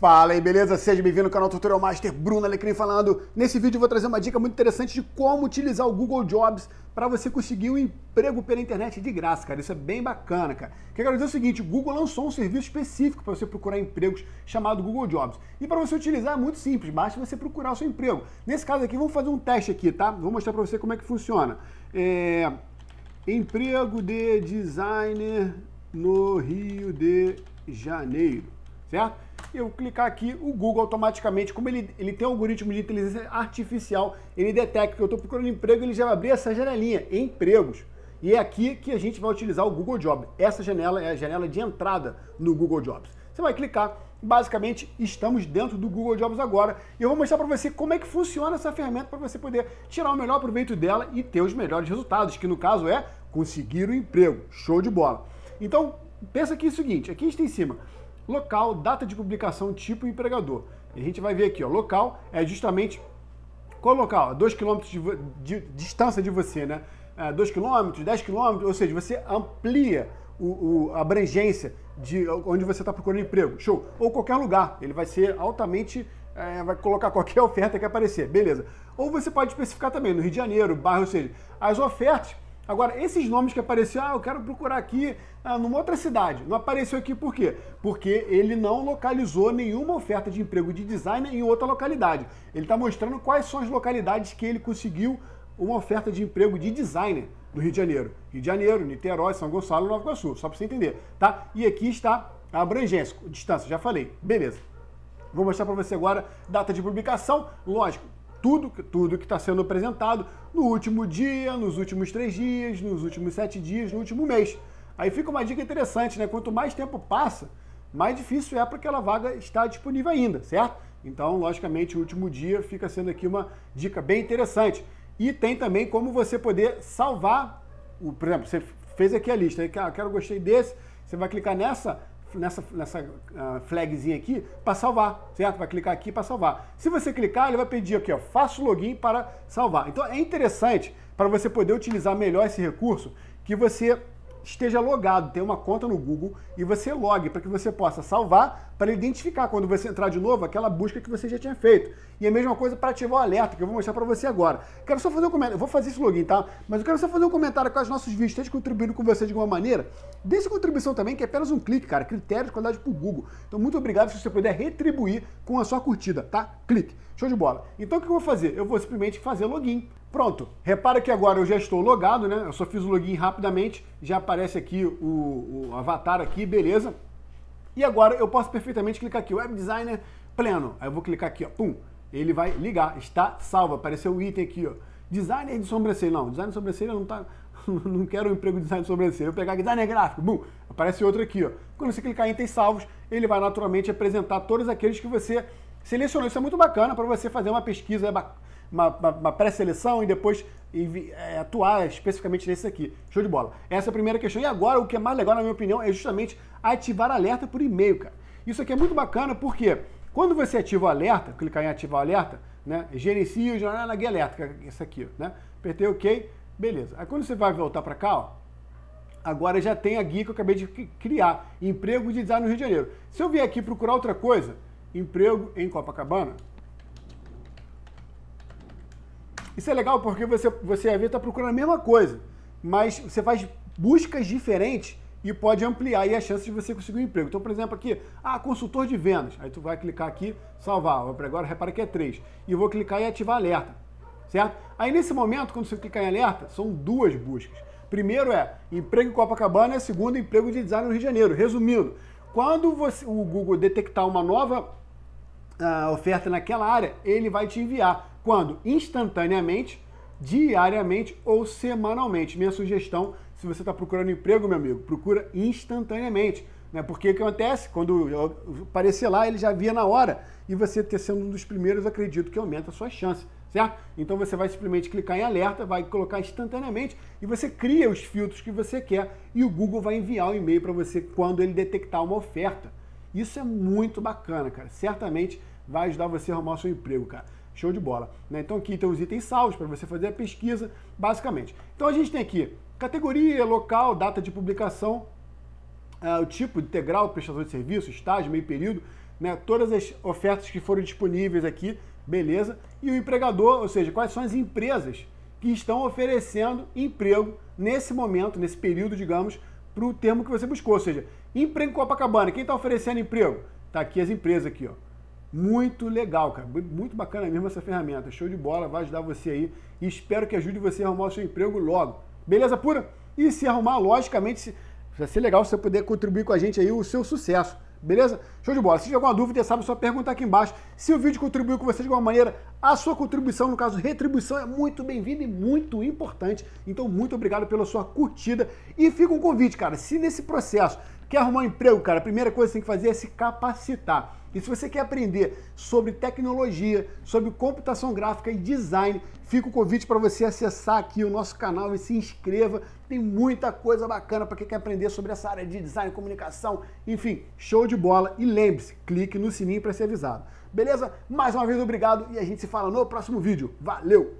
Fala aí, beleza? Seja bem-vindo ao canal Tutorial Master, Bruno Alecrim falando. Nesse vídeo eu vou trazer uma dica muito interessante de como utilizar o Google Jobs para você conseguir um emprego pela internet de graça, cara. Isso é bem bacana, cara. O que eu quero dizer é o seguinte, o Google lançou um serviço específico para você procurar empregos chamado Google Jobs. E para você utilizar é muito simples, basta você procurar o seu emprego. Nesse caso aqui, vamos fazer um teste aqui, tá? Vou mostrar para você como é que funciona. É... Emprego de designer no Rio de Janeiro, certo? eu clicar aqui, o Google automaticamente, como ele, ele tem um algoritmo de inteligência artificial, ele detecta que eu estou procurando emprego, ele já vai abrir essa janelinha, empregos. E é aqui que a gente vai utilizar o Google Jobs. Essa janela é a janela de entrada no Google Jobs. Você vai clicar, basicamente estamos dentro do Google Jobs agora. E eu vou mostrar para você como é que funciona essa ferramenta para você poder tirar o melhor proveito dela e ter os melhores resultados, que no caso é conseguir o um emprego. Show de bola. Então, pensa aqui o seguinte, aqui está em cima, local, data de publicação, tipo empregador. E a gente vai ver aqui, ó, local é justamente qual local? 2 km de, de, distância de você, né? 2 é, km, 10 km, ou seja, você amplia o, o, a abrangência de onde você está procurando emprego. Show! Ou qualquer lugar, ele vai ser altamente é, vai colocar qualquer oferta que aparecer, beleza. Ou você pode especificar também no Rio de Janeiro, bairro, ou seja, as ofertas Agora, esses nomes que apareceram, ah, eu quero procurar aqui ah, numa outra cidade. Não apareceu aqui por quê? Porque ele não localizou nenhuma oferta de emprego de designer em outra localidade. Ele está mostrando quais são as localidades que ele conseguiu uma oferta de emprego de designer do Rio de Janeiro. Rio de Janeiro, Niterói, São Gonçalo, Nova Iguaçu, só para você entender, tá? E aqui está a abrangência, distância, já falei. Beleza. Vou mostrar para você agora data de publicação. Lógico, tudo, tudo que está sendo apresentado no último dia, nos últimos três dias, nos últimos sete dias, no último mês. Aí fica uma dica interessante, né? Quanto mais tempo passa, mais difícil é para aquela vaga estar disponível ainda, certo? Então, logicamente, o último dia fica sendo aqui uma dica bem interessante. E tem também como você poder salvar, por exemplo, você fez aqui a lista, né? eu ah, quero gostei desse, você vai clicar nessa nessa, nessa ah, flagzinha aqui para salvar, certo? Vai clicar aqui para salvar. Se você clicar, ele vai pedir aqui, ó, faça o login para salvar. Então é interessante para você poder utilizar melhor esse recurso que você esteja logado, tenha uma conta no Google e você logue para que você possa salvar, para identificar quando você entrar de novo aquela busca que você já tinha feito. E a mesma coisa para ativar o alerta, que eu vou mostrar para você agora. Quero só fazer um comentário, eu vou fazer esse login, tá? Mas eu quero só fazer um comentário com os nossos vídeos, esteja contribuindo com você de alguma maneira. Deixe contribuição também, que é apenas um clique, cara. Critério de qualidade para o Google. Então, muito obrigado se você puder retribuir com a sua curtida, tá? Clique. Show de bola. Então, o que eu vou fazer? Eu vou simplesmente fazer login. Pronto, repara que agora eu já estou logado, né? Eu só fiz o login rapidamente, já aparece aqui o, o avatar aqui, beleza. E agora eu posso perfeitamente clicar aqui, Web Designer pleno. Aí eu vou clicar aqui, ó, pum, ele vai ligar, está salvo, apareceu o item aqui, ó. Designer de sobrancelha, não, designer de sobrancelha não tá, não quero um emprego de design de sobrancelha, eu vou pegar designer gráfico, bum, aparece outro aqui, ó. Quando você clicar em itens salvos, ele vai naturalmente apresentar todos aqueles que você Selecionou, isso é muito bacana para você fazer uma pesquisa, uma, uma, uma pré-seleção e depois e, é, atuar especificamente nesse aqui. Show de bola. Essa é a primeira questão. E agora, o que é mais legal, na minha opinião, é justamente ativar alerta por e-mail, cara. Isso aqui é muito bacana porque quando você ativa o alerta, clicar em ativar o alerta, né? Gerencia o jornal na guia elétrica, isso aqui, né? Apertei OK, beleza. Aí quando você vai voltar para cá, ó, agora já tem a guia que eu acabei de criar, emprego de design no Rio de Janeiro. Se eu vier aqui procurar outra coisa, emprego em Copacabana. Isso é legal porque você, você às vezes está procurando a mesma coisa, mas você faz buscas diferentes e pode ampliar aí a chance de você conseguir um emprego. Então, por exemplo, aqui, ah, consultor de vendas. Aí tu vai clicar aqui, salvar. Agora repara que é 3. E vou clicar e ativar alerta, certo? Aí nesse momento, quando você clicar em alerta, são duas buscas. Primeiro é emprego em Copacabana e segundo, emprego de design no Rio de Janeiro. Resumindo, quando você, o Google detectar uma nova oferta naquela área, ele vai te enviar. Quando? Instantaneamente, diariamente ou semanalmente. Minha sugestão, se você está procurando emprego, meu amigo, procura instantaneamente. Né? Porque o que acontece? Quando aparecer lá, ele já via na hora. E você ter sendo um dos primeiros, acredito que aumenta a sua chance certo? Então você vai simplesmente clicar em alerta, vai colocar instantaneamente e você cria os filtros que você quer e o Google vai enviar o um e-mail para você quando ele detectar uma oferta. Isso é muito bacana, cara. Certamente vai ajudar você a arrumar o seu emprego, cara. Show de bola. Né? Então aqui tem os itens salvos para você fazer a pesquisa, basicamente. Então a gente tem aqui categoria, local, data de publicação, uh, o tipo, integral, prestação de serviço, estágio, meio período, né? todas as ofertas que foram disponíveis aqui, beleza? E o empregador, ou seja, quais são as empresas que estão oferecendo emprego nesse momento, nesse período, digamos, para o termo que você buscou. Ou seja, emprego em Copacabana. Quem está oferecendo emprego? Tá aqui as empresas aqui, ó. Muito legal, cara. Muito bacana mesmo essa ferramenta. Show de bola, vai ajudar você aí. E espero que ajude você a arrumar o seu emprego logo. Beleza pura? E se arrumar, logicamente, vai ser legal você poder contribuir com a gente aí o seu sucesso. Beleza? Show de bola. Se tiver alguma dúvida, sabe, é só perguntar aqui embaixo. Se o vídeo contribuiu com você de alguma maneira, a sua contribuição, no caso retribuição, é muito bem-vinda e muito importante. Então, muito obrigado pela sua curtida. E fica um convite, cara. Se nesse processo Quer arrumar um emprego, cara? A primeira coisa que você tem que fazer é se capacitar. E se você quer aprender sobre tecnologia, sobre computação gráfica e design, fica o convite para você acessar aqui o nosso canal e se inscreva. Tem muita coisa bacana para quem quer aprender sobre essa área de design, comunicação, enfim, show de bola. E lembre-se, clique no sininho para ser avisado. Beleza? Mais uma vez, obrigado e a gente se fala no próximo vídeo. Valeu!